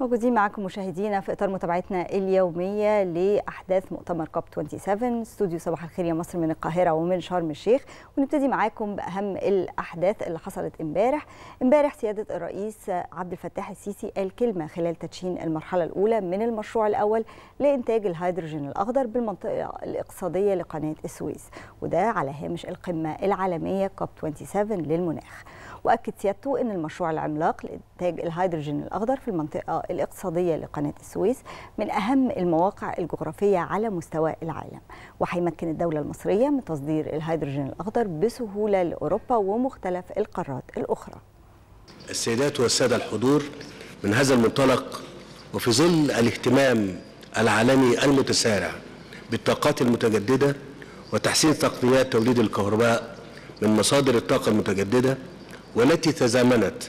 موجودين معكم مشاهدينا في اطار متابعتنا اليوميه لاحداث مؤتمر كوب 27 استوديو صباح الخير يا مصر من القاهره ومن شرم الشيخ ونبتدي معاكم باهم الاحداث اللي حصلت امبارح امبارح سياده الرئيس عبد الفتاح السيسي قال كلمه خلال تدشين المرحله الاولى من المشروع الاول لانتاج الهيدروجين الاخضر بالمنطقه الاقتصاديه لقناه السويس وده على هامش القمه العالميه كوب 27 للمناخ واكد سيادته ان المشروع العملاق لانتاج الهيدروجين الاخضر في المنطقه الاقتصاديه لقناه السويس من اهم المواقع الجغرافيه على مستوى العالم وهيمكن الدوله المصريه من تصدير الهيدروجين الاخضر بسهوله لاوروبا ومختلف القارات الاخرى السيدات والساده الحضور من هذا المنطلق وفي ظل الاهتمام العالمي المتسارع بالطاقات المتجدده وتحسين تقنيات توليد الكهرباء من مصادر الطاقة المتجددة والتي تزامنت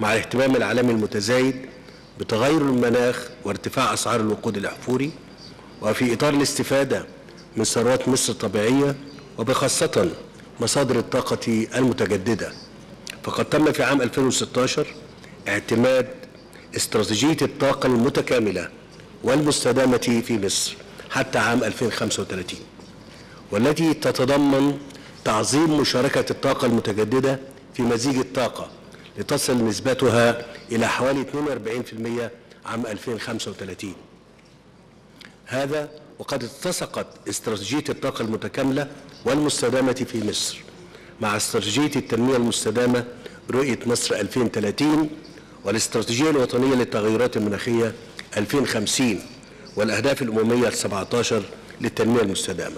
مع الاهتمام العالمي المتزايد بتغير المناخ وارتفاع أسعار الوقود الأحفوري وفي إطار الاستفادة من ثروات مصر الطبيعية وبخاصة مصادر الطاقة المتجددة فقد تم في عام 2016 اعتماد استراتيجية الطاقة المتكاملة والمستدامة في مصر حتى عام 2035 والتي تتضمن تعظيم مشاركة الطاقة المتجددة في مزيج الطاقة لتصل نسبتها إلى حوالي 42% عام 2035 هذا وقد اتسقت استراتيجية الطاقة المتكاملة والمستدامة في مصر مع استراتيجية التنمية المستدامة رؤية مصر 2030 والاستراتيجية الوطنية للتغيرات المناخية 2050 والأهداف الأممية ال 17 للتنمية المستدامة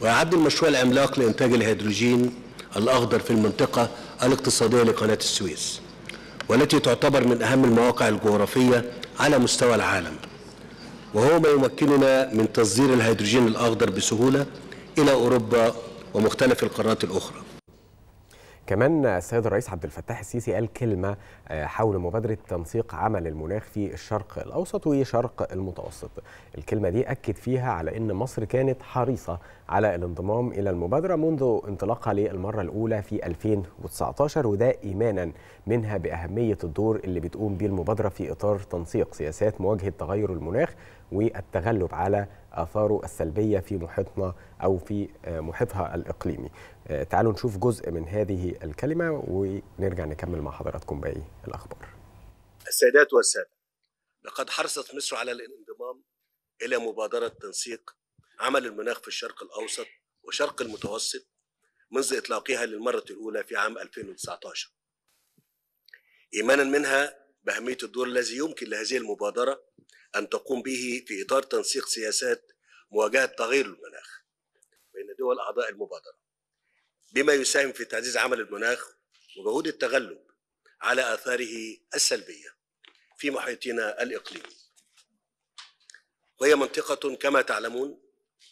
ويعد المشروع العملاق لإنتاج الهيدروجين الأخضر في المنطقة الاقتصادية لقناة السويس والتي تعتبر من أهم المواقع الجغرافية على مستوى العالم وهو ما يمكننا من تصدير الهيدروجين الأخضر بسهولة إلى أوروبا ومختلف القارات الأخرى كمان السيد الرئيس عبد الفتاح السيسي قال كلمة آه، حول مبادرة تنسيق عمل المناخ في الشرق الأوسط وشرق المتوسط الكلمة دي أكد فيها على أن مصر كانت حريصة على الانضمام إلى المبادرة منذ انطلاقها للمرة الأولى في 2019 وده إيمانا منها بأهمية الدور اللي بتقوم به المبادرة في إطار تنسيق سياسات مواجهة تغير المناخ والتغلب على آثاره السلبية في محيطنا أو في آه، محيطها الإقليمي آه، تعالوا نشوف جزء من هذه الكلمة ونرجع نكمل مع حضراتكم باقي الأخبار السيدات والسادة لقد حرصت مصر على الانضمام إلى مبادرة تنسيق عمل المناخ في الشرق الأوسط وشرق المتوسط منذ إطلاقها للمرة الأولى في عام 2019 إيمانا منها بأهمية الدور الذي يمكن لهذه المبادرة أن تقوم به في إطار تنسيق سياسات مواجهة تغير المناخ بين دول أعضاء المبادرة بما يساهم في تعزيز عمل المناخ وجهود التغلب على آثاره السلبية في محيطنا الإقليمي وهي منطقة كما تعلمون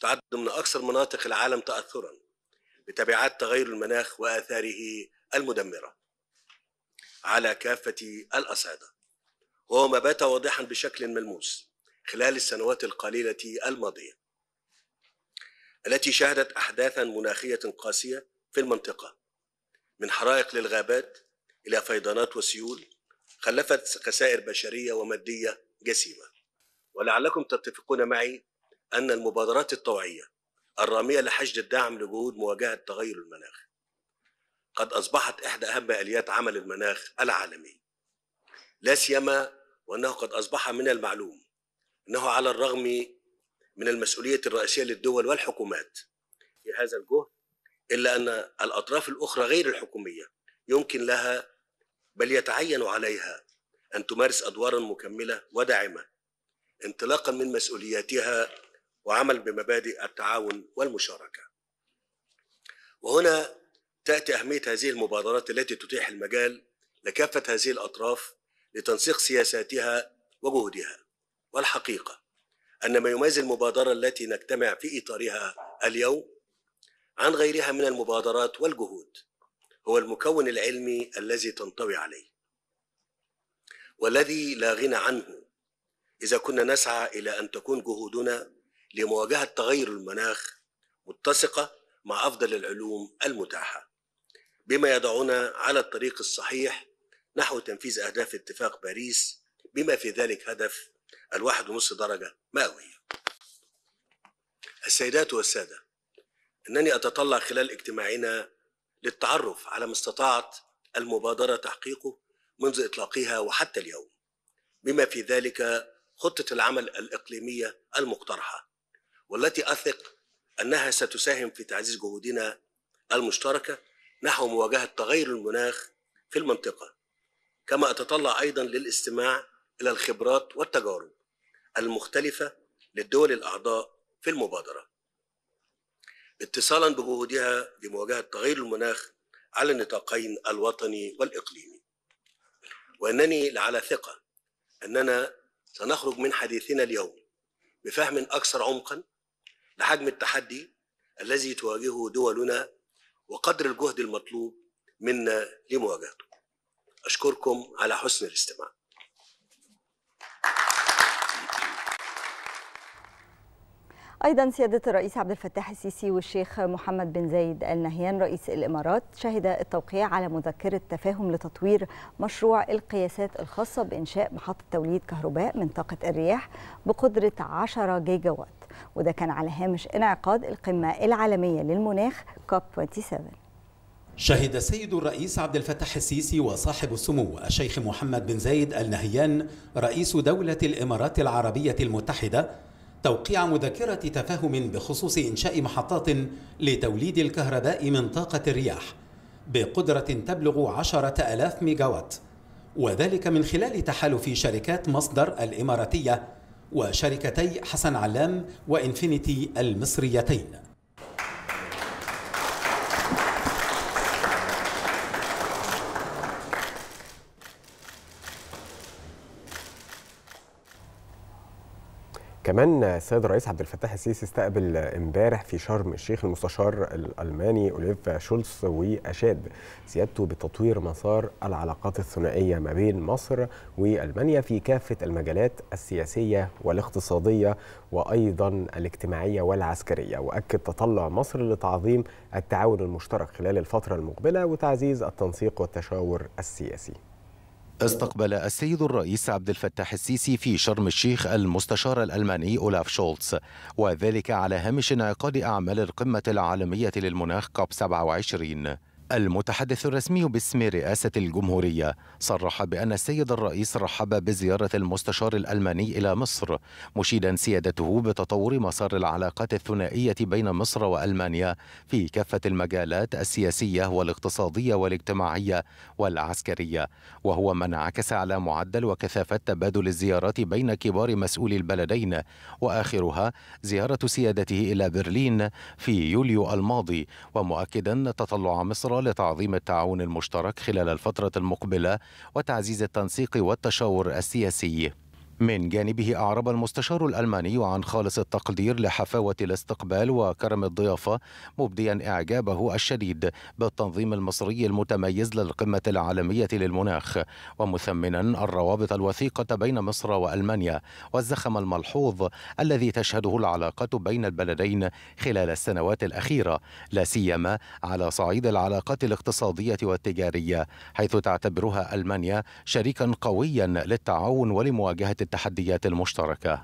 تعد من أكثر مناطق العالم تأثرا بتبعات تغير المناخ وآثاره المدمرة على كافة الأصعدة وهو ما بات واضحا بشكل ملموس خلال السنوات القليله الماضيه التي شهدت احداثا مناخيه قاسيه في المنطقه من حرائق للغابات الى فيضانات وسيول خلفت خسائر بشريه وماديه جسيمه ولعلكم تتفقون معي ان المبادرات الطوعيه الراميه لحشد الدعم لجهود مواجهه تغير المناخ قد اصبحت احدى اهم اليات عمل المناخ العالمي لا سيما وأنه قد أصبح من المعلوم أنه على الرغم من المسؤولية الرئيسية للدول والحكومات في هذا الجهد إلا أن الأطراف الأخرى غير الحكومية يمكن لها بل يتعين عليها أن تمارس أدوارا مكملة وداعمة انطلاقا من مسؤولياتها وعمل بمبادئ التعاون والمشاركة وهنا تأتي أهمية هذه المبادرات التي تتيح المجال لكافة هذه الأطراف لتنسيق سياساتها وجهدها والحقيقه ان ما يميز المبادره التي نجتمع في اطارها اليوم عن غيرها من المبادرات والجهود هو المكون العلمي الذي تنطوي عليه والذي لا غنى عنه اذا كنا نسعى الى ان تكون جهودنا لمواجهه تغير المناخ متسقه مع افضل العلوم المتاحه بما يضعنا على الطريق الصحيح نحو تنفيذ أهداف اتفاق باريس بما في ذلك هدف الواحد ونصف درجة مئوية السيدات والسادة أنني أتطلع خلال اجتماعنا للتعرف على ما استطاعت المبادرة تحقيقه منذ إطلاقها وحتى اليوم بما في ذلك خطة العمل الإقليمية المقترحة والتي أثق أنها ستساهم في تعزيز جهودنا المشتركة نحو مواجهة تغير المناخ في المنطقة كما أتطلع أيضا للاستماع إلى الخبرات والتجارب المختلفة للدول الأعضاء في المبادرة اتصالا بجهودها لمواجهة تغير المناخ على النطاقين الوطني والإقليمي وأنني لعلى ثقة أننا سنخرج من حديثنا اليوم بفهم أكثر عمقا لحجم التحدي الذي تواجهه دولنا وقدر الجهد المطلوب منا لمواجهته أشكركم على حسن الاستماع أيضا سيادة الرئيس عبد الفتاح السيسي والشيخ محمد بن زايد آل نهيان رئيس الإمارات شهد التوقيع على مذكرة تفاهم لتطوير مشروع القياسات الخاصة بإنشاء محطة توليد كهرباء من طاقة الرياح بقدرة 10 جيجا وات وده كان على هامش انعقاد القمة العالمية للمناخ كوب 27 شهد السيد الرئيس عبد الفتاح السيسي وصاحب السمو الشيخ محمد بن زايد ال نهيان رئيس دولة الإمارات العربية المتحدة توقيع مذكرة تفاهم بخصوص إنشاء محطات لتوليد الكهرباء من طاقة الرياح بقدرة تبلغ عشرة ألاف ميجاوات وذلك من خلال تحالف شركات مصدر الإماراتية وشركتي حسن علام وإنفينيتي المصريتين كمان السيد الرئيس عبد الفتاح السيسي استقبل امبارح في شرم الشيخ المستشار الالماني اوليف شولز واشاد سيادته بتطوير مسار العلاقات الثنائيه ما بين مصر والمانيا في كافه المجالات السياسيه والاقتصاديه وايضا الاجتماعيه والعسكريه واكد تطلع مصر لتعظيم التعاون المشترك خلال الفتره المقبله وتعزيز التنسيق والتشاور السياسي استقبل السيد الرئيس عبد الفتاح السيسي في شرم الشيخ المستشار الألماني أولاف شولتز وذلك على هامش انعقاد أعمال القمة العالمية للمناخ كوب 27 المتحدث الرسمي باسم رئاسة الجمهورية صرح بأن السيد الرئيس رحب بزيارة المستشار الألماني إلى مصر مشيدا سيادته بتطور مسار العلاقات الثنائية بين مصر وألمانيا في كافة المجالات السياسية والاقتصادية والاجتماعية والعسكرية وهو ما انعكس على معدل وكثافة تبادل الزيارات بين كبار مسؤولي البلدين وآخرها زيارة سيادته إلى برلين في يوليو الماضي ومؤكدا تطلع مصر لتعظيم التعاون المشترك خلال الفترة المقبلة وتعزيز التنسيق والتشاور السياسي من جانبه أعرب المستشار الألماني عن خالص التقدير لحفاوة الاستقبال وكرم الضيافة مبديا إعجابه الشديد بالتنظيم المصري المتميز للقمة العالمية للمناخ ومثمنا الروابط الوثيقة بين مصر وألمانيا والزخم الملحوظ الذي تشهده العلاقة بين البلدين خلال السنوات الأخيرة لا سيما على صعيد العلاقات الاقتصادية والتجارية حيث تعتبرها ألمانيا شريكا قويا للتعاون ولمواجهة التحديات المشتركه